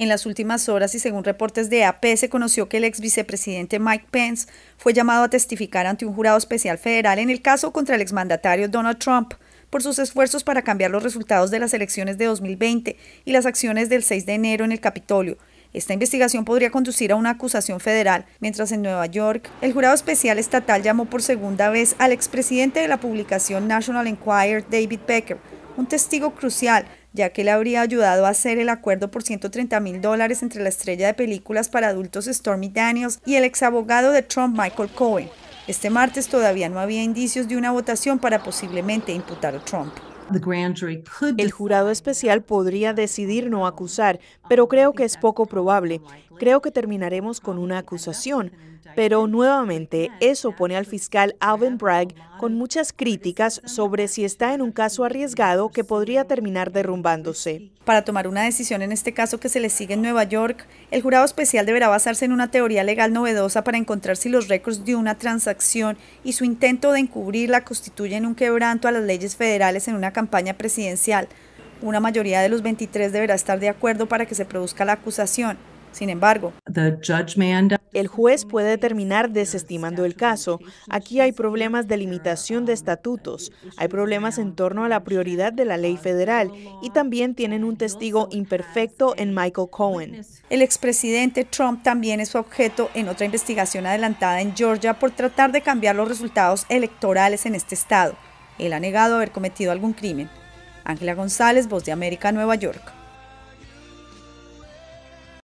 En las últimas horas y según reportes de AP se conoció que el ex vicepresidente Mike Pence fue llamado a testificar ante un jurado especial federal en el caso contra el exmandatario Donald Trump por sus esfuerzos para cambiar los resultados de las elecciones de 2020 y las acciones del 6 de enero en el Capitolio. Esta investigación podría conducir a una acusación federal, mientras en Nueva York el jurado especial estatal llamó por segunda vez al expresidente de la publicación National Enquirer, David Becker, un testigo crucial ya que le habría ayudado a hacer el acuerdo por 130 mil dólares entre la estrella de películas para adultos Stormy Daniels y el exabogado de Trump Michael Cohen. Este martes todavía no había indicios de una votación para posiblemente imputar a Trump. El jurado especial podría decidir no acusar, pero creo que es poco probable. Creo que terminaremos con una acusación. Pero nuevamente, eso pone al fiscal Alvin Bragg con muchas críticas sobre si está en un caso arriesgado que podría terminar derrumbándose. Para tomar una decisión en este caso que se le sigue en Nueva York, el jurado especial deberá basarse en una teoría legal novedosa para encontrar si los récords de una transacción y su intento de encubrirla constituyen un quebranto a las leyes federales en una campaña presidencial. Una mayoría de los 23 deberá estar de acuerdo para que se produzca la acusación. Sin embargo, el juez puede terminar desestimando el caso. Aquí hay problemas de limitación de estatutos, hay problemas en torno a la prioridad de la ley federal y también tienen un testigo imperfecto en Michael Cohen. El expresidente Trump también es objeto en otra investigación adelantada en Georgia por tratar de cambiar los resultados electorales en este estado. Él ha negado haber cometido algún crimen. Ángela González, Voz de América, Nueva York.